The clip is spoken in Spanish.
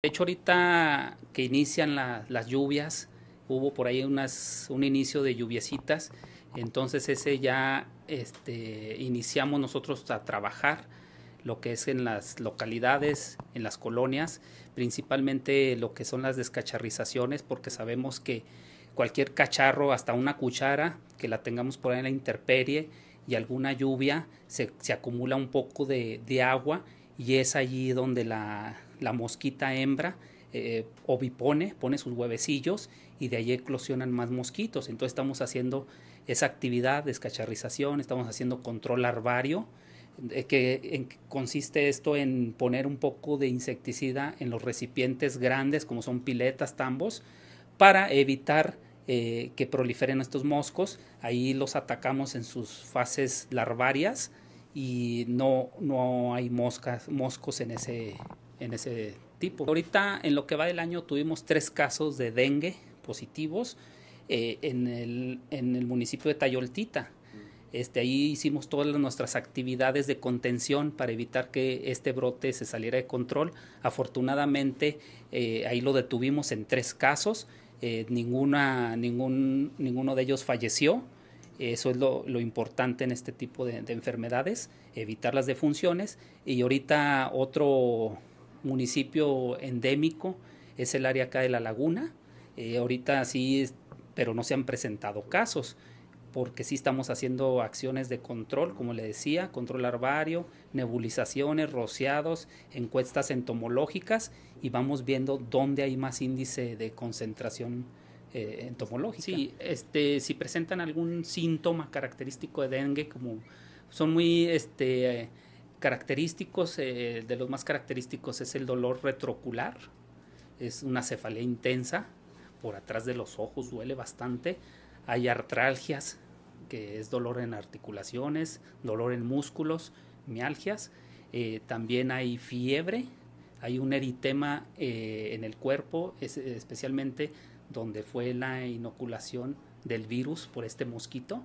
De hecho, ahorita que inician las lluvias, hubo por ahí un inicio de lluviecitas, entonces ese ya este, iniciamos nosotros a trabajar lo que es en las localidades, en las colonias, principalmente lo que son las descacharrizaciones, porque sabemos que cualquier cacharro, hasta una cuchara, que la tengamos por ahí en la intemperie y alguna lluvia, se, acumula un poco de agua y es allí donde la, mosquita hembra eh, ovipone, pone sus huevecillos y de allí eclosionan más mosquitos. Entonces estamos haciendo esa actividad de escacharrización, estamos haciendo control larvario, eh, que consiste esto en poner un poco de insecticida en los recipientes grandes, como son piletas, tambos, para evitar eh, que proliferen estos moscos. Ahí los atacamos en sus fases larvarias y no, no hay moscas, moscos en ese, en ese tipo. Ahorita en lo que va del año tuvimos tres casos de dengue positivos eh, en, el, municipio de Tayoltita. Este, ahí hicimos todas nuestras actividades de contención para evitar que este brote se saliera de control. Afortunadamente, eh, ahí lo detuvimos en tres casos. Eh, ninguna, ningún, ninguno de ellos falleció eso es lo, importante en este tipo de, enfermedades, evitar las defunciones. Y ahorita otro municipio endémico es el área acá de La Laguna. Eh, ahorita sí, pero no se han presentado casos porque sí estamos haciendo acciones de control, como le decía, control larvario, nebulizaciones, rociados, encuestas entomológicas y vamos viendo dónde hay más índice de concentración eh, entomológica. Sí, este, si presentan algún síntoma característico de dengue, como son muy este, característicos, eh, de los más característicos es el dolor retrocular, es una cefalea intensa, por atrás de los ojos duele bastante, hay artralgias, que es dolor en articulaciones, dolor en músculos, mialgias, eh, también hay fiebre, hay un eritema eh, en el cuerpo, especialmente donde fue la inoculación del virus por este mosquito